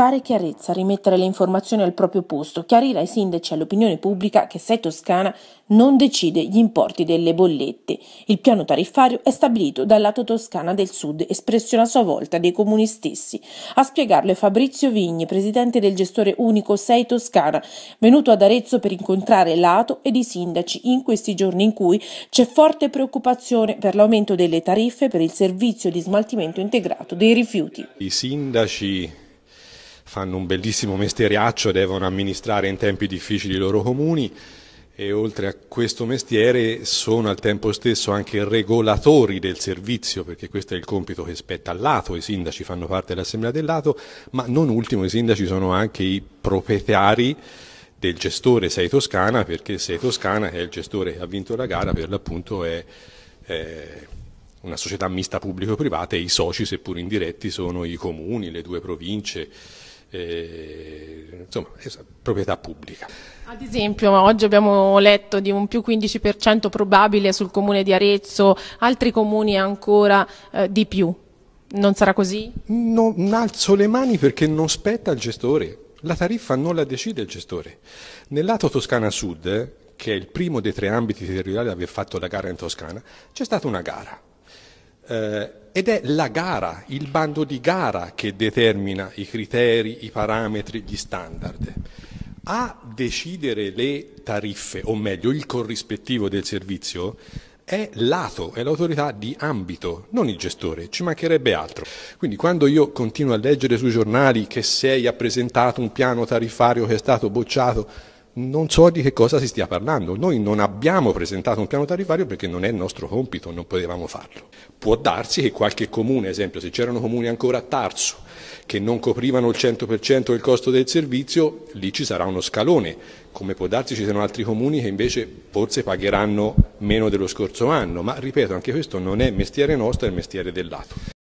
Fare chiarezza, rimettere le informazioni al proprio posto, chiarire ai sindaci e all'opinione pubblica che Sei Toscana non decide gli importi delle bollette. Il piano tariffario è stabilito dal lato Toscana del Sud, espressione a sua volta dei comuni stessi. A spiegarlo è Fabrizio Vigni, presidente del gestore unico Sei Toscana, venuto ad Arezzo per incontrare lato ed i sindaci in questi giorni in cui c'è forte preoccupazione per l'aumento delle tariffe per il servizio di smaltimento integrato dei rifiuti. I sindaci fanno un bellissimo mestieriaccio, devono amministrare in tempi difficili i loro comuni e oltre a questo mestiere sono al tempo stesso anche regolatori del servizio, perché questo è il compito che spetta al lato, i sindaci fanno parte dell'assemblea del lato, ma non ultimo i sindaci sono anche i proprietari del gestore Sei Toscana, perché Sei Toscana, che è il gestore che ha vinto la gara, per l'appunto è, è una società mista pubblico-privata e i soci, seppur indiretti, sono i comuni, le due province, eh, insomma, proprietà pubblica. Ad esempio, oggi abbiamo letto di un più 15% probabile sul comune di Arezzo, altri comuni ancora eh, di più. Non sarà così? Non alzo le mani perché non spetta il gestore. La tariffa non la decide il gestore. Nel lato Toscana Sud, che è il primo dei tre ambiti territoriali ad aver fatto la gara in Toscana, c'è stata una gara eh, ed è la gara, il bando di gara che determina i criteri, i parametri, gli standard. A decidere le tariffe, o meglio il corrispettivo del servizio, è l'ATO, è l'autorità di ambito, non il gestore, ci mancherebbe altro. Quindi quando io continuo a leggere sui giornali che sei ha presentato un piano tariffario che è stato bocciato, non so di che cosa si stia parlando. Noi non abbiamo presentato un piano tariffario perché non è il nostro compito, non potevamo farlo. Può darsi che qualche comune, ad esempio, se c'erano comuni ancora a Tarso che non coprivano il 100% del costo del servizio, lì ci sarà uno scalone, come può darsi ci siano altri comuni che invece forse pagheranno meno dello scorso anno, ma ripeto, anche questo non è mestiere nostro, è il mestiere dell'ATO.